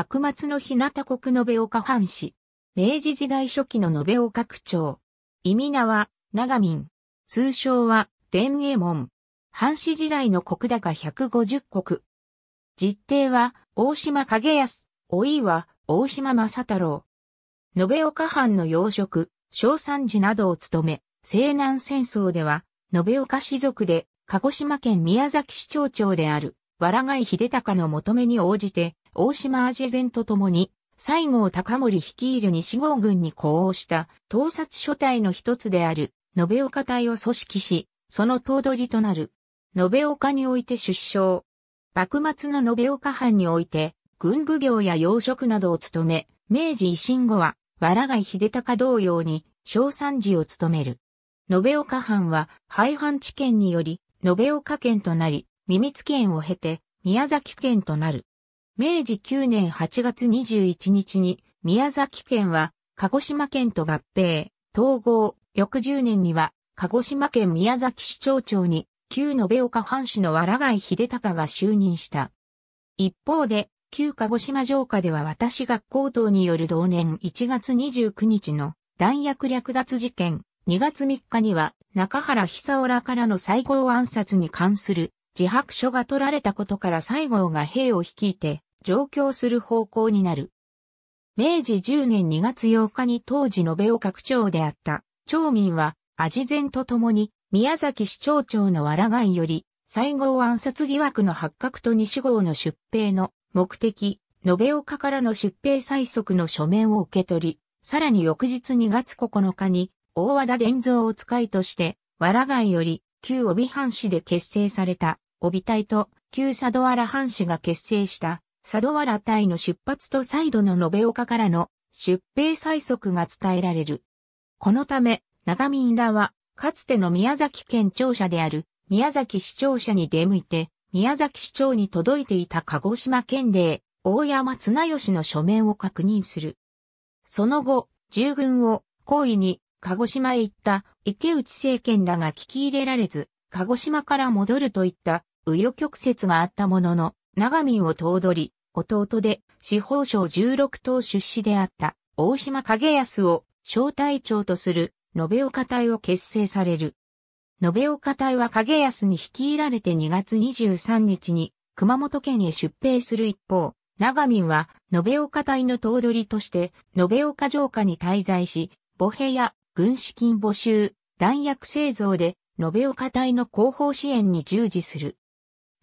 幕末の日向国延岡藩士。明治時代初期の延岡区長。意味名は、長民。通称は、伝右衛門。藩士時代の国高150国。実定は、大島景康。おいは、大島正太郎。延岡藩の養殖、小三寺などを務め、西南戦争では、延岡氏族で、鹿児島県宮崎市長長である、藁貝秀隆の求めに応じて、大島味ンと共に、西郷隆盛率いる西郷軍に呼応した盗撮所帯の一つである延岡隊を組織し、その頭取となる。延岡において出生。幕末の延岡藩において、軍部業や養殖などを務め、明治維新後は、藁貝秀隆同様に、小三寺を務める。延岡藩は、廃藩置県により、延岡県となり、三密県を経て、宮崎県となる。明治9年8月21日に宮崎県は鹿児島県と合併、統合、翌10年には鹿児島県宮崎市長長に旧延岡藩士の藁貝秀隆が就任した。一方で、旧鹿児島城下では私学校等による同年1月29日の弾薬略奪事件、2月3日には中原久夫らからの西郷暗殺に関する自白書が取られたことから西郷が兵を率いて上京する方向になる。明治10年2月8日に当時延岡区長であった、町民は、味前と共に、宮崎市町長のわらがいより、西郷暗殺疑惑の発覚と西郷の出兵の目的、延岡からの出兵催促の書面を受け取り、さらに翌日2月9日に、大和田伝蔵を使いとして、わらがいより、旧帯藩士で結成された、帯隊と、旧佐渡原藩士が結成した、佐渡原隊の出発と再度の延岡からの出兵催促が伝えられる。このため、長民らは、かつての宮崎県庁舎である宮崎市庁舎に出向いて、宮崎市長に届いていた鹿児島県令、大山綱吉の書面を確認する。その後、従軍を、行為に、鹿児島へ行った池内政権らが聞き入れられず、鹿児島から戻るといった、紆余曲折があったものの、長民を頭取り、弟で司法省16党出資であった大島景康を小隊長とする延岡隊を結成される。延岡隊は景康に率いられて2月23日に熊本県へ出兵する一方、長民は延岡隊の頭取として延岡城下に滞在し、母兵や軍資金募集、弾薬製造で延岡隊の後方支援に従事する。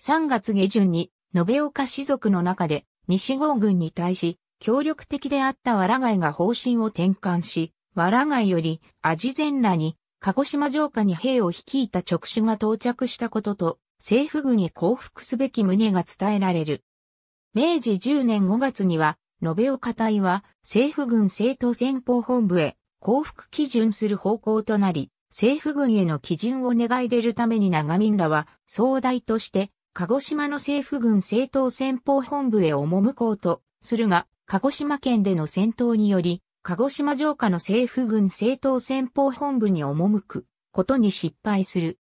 3月下旬に延岡士族の中で西郷軍に対し協力的であったわらがいが方針を転換し、わらがいよりアジゼンラに鹿児島城下に兵を率いた直使が到着したことと、政府軍に降伏すべき旨が伝えられる。明治10年5月には、延岡隊は政府軍政党先方本部へ降伏基準する方向となり、政府軍への基準を願い出るために長民らは総大として鹿児島の政府軍政党戦法本部へ赴こうとするが、鹿児島県での戦闘により、鹿児島城下の政府軍政党戦法本部に赴くことに失敗する。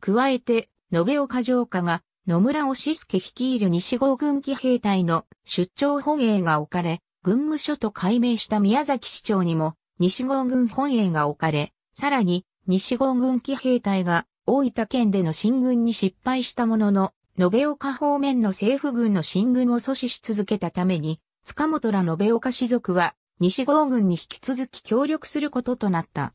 加えて、延岡城下が野村押助率いる西郷軍機兵隊の出張本営が置かれ、軍務所と改名した宮崎市長にも西郷軍本営が置かれ、さらに西郷軍機兵隊が大分県での進軍に失敗したものの、延岡方面の政府軍の進軍を阻止し続けたために、塚本ら延岡士族は、西郷軍に引き続き協力することとなった。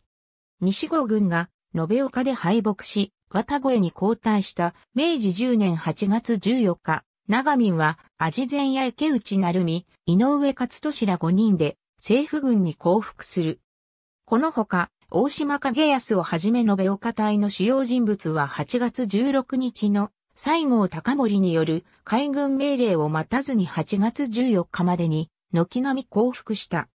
西郷軍が、延岡で敗北し、渡越に交代した明治10年8月14日、長民は、味前や池内成美、井上勝利ら5人で、政府軍に降伏する。このほか、大島景康をはじめ延岡隊の主要人物は8月16日の西郷隆盛による海軍命令を待たずに8月14日までに軒並み降伏した。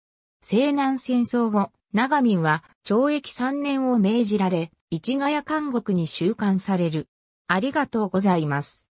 西南戦争後、長民は懲役3年を命じられ、市ヶ谷監獄に収監される。ありがとうございます。